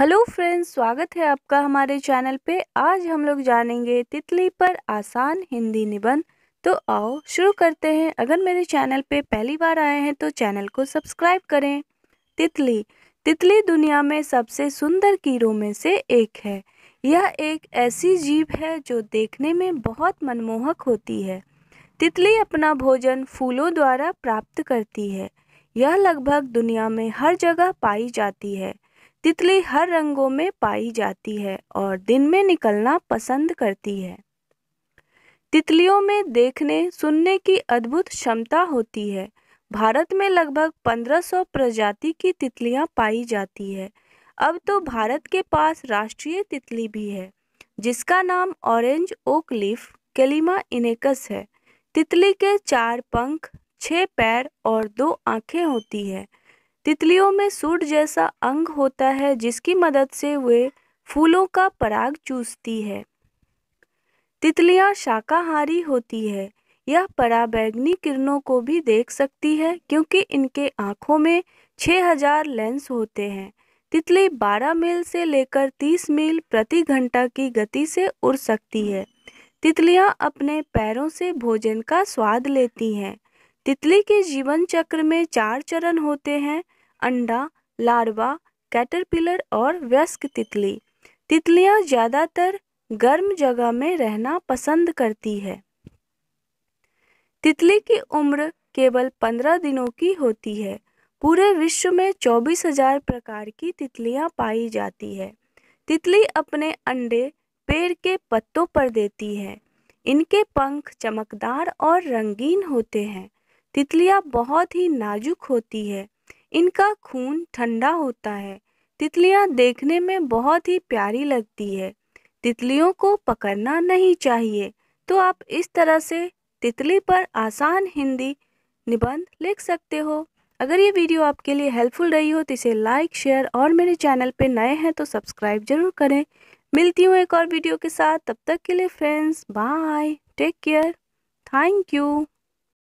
hello friends स्वागत है आपका हमारे चैनल पे आज हम लोग जानेंगे तितली पर आसान हिंदी निबंध तो आओ शुरू करते हैं अगर मेरे चैनल पे पहली बार आए हैं तो चैनल को सब्सक्राइब करें तितली तितली दुनिया में सबसे सुंदर कीड़ों में से एक है यह एक ऐसी जीव है जो देखने में बहुत मनमोहक होती है तितली अपना भोजन फूलों द्वारा प्राप्त करती है यह लगभग दुनिया में हर जगह पाई जाती है तितली हर रंगों में पाई जाती है और दिन में निकलना पसंद करती है तितलियों में देखने सुनने की अद्भुत क्षमता होती है भारत में लगभग 1500 प्रजाति की तितलियां पाई जाती है अब तो भारत के पास राष्ट्रीय तितली भी है जिसका नाम ऑरेंज ओक लीफ कैलिमा इनेकस है तितली के चार पंख छः पैर और दो आंखें होती है तितलियों में सूट जैसा अंग होता है जिसकी मदद से वे फूलों का पराग चूसती है तितलियां शाकाहारी होती है यह पराबैगनी किरणों को भी देख सकती है क्योंकि इनके आँखों में 6000 लेंस होते हैं तितली 12 मील से लेकर 30 मील प्रति घंटा की गति से उड़ सकती है तितलियां अपने पैरों से भोजन का स्वाद लेती हैं तितली के जीवन चक्र में चार चरण होते हैं अंडा लार्वा कैटरपिलर और व्यस्क तितली तितलियां ज़्यादातर गर्म जगह में रहना पसंद करती है तितली की उम्र केवल पंद्रह दिनों की होती है पूरे विश्व में चौबीस हजार प्रकार की तितलियां पाई जाती है तितली अपने अंडे पेड़ के पत्तों पर देती है इनके पंख चमकदार और रंगीन होते हैं तितलियां बहुत ही नाजुक होती है इनका खून ठंडा होता है तितलियाँ देखने में बहुत ही प्यारी लगती है तितलियों को पकड़ना नहीं चाहिए तो आप इस तरह से तितली पर आसान हिंदी निबंध लिख सकते हो अगर ये वीडियो आपके लिए हेल्पफुल रही हो तो इसे लाइक शेयर और मेरे चैनल पे नए हैं तो सब्सक्राइब जरूर करें मिलती हूँ एक और वीडियो के साथ तब तक के लिए friends bye take care thank you